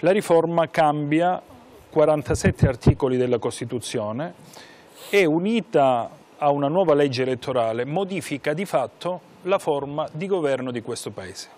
La riforma cambia 47 articoli della Costituzione e unita a una nuova legge elettorale modifica di fatto la forma di governo di questo Paese.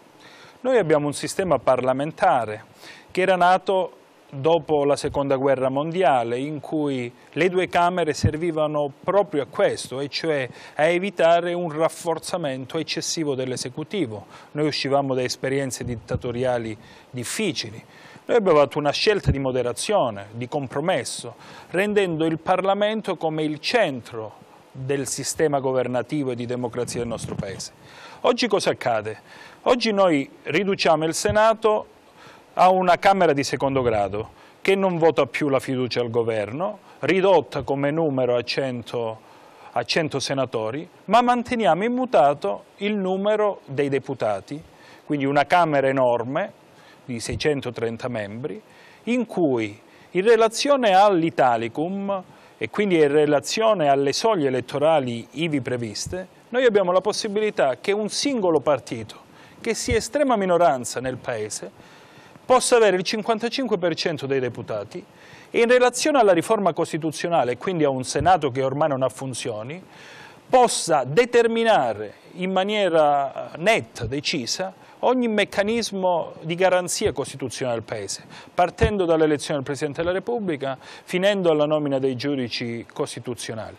Noi abbiamo un sistema parlamentare che era nato dopo la seconda guerra mondiale in cui le due camere servivano proprio a questo e cioè a evitare un rafforzamento eccessivo dell'esecutivo. Noi uscivamo da esperienze dittatoriali difficili, noi abbiamo fatto una scelta di moderazione, di compromesso, rendendo il Parlamento come il centro del sistema governativo e di democrazia del nostro Paese. Oggi cosa accade? Oggi noi riduciamo il Senato a una Camera di secondo grado che non vota più la fiducia al governo, ridotta come numero a 100, a 100 senatori, ma manteniamo immutato il numero dei deputati, quindi una Camera enorme di 630 membri, in cui in relazione all'Italicum e quindi in relazione alle soglie elettorali ivi previste, noi abbiamo la possibilità che un singolo partito, che sia estrema minoranza nel Paese, possa avere il 55% dei deputati e in relazione alla riforma costituzionale, quindi a un Senato che ormai non ha funzioni, possa determinare in maniera netta, decisa, ogni meccanismo di garanzia costituzionale del Paese, partendo dall'elezione del Presidente della Repubblica, finendo alla nomina dei giudici costituzionali.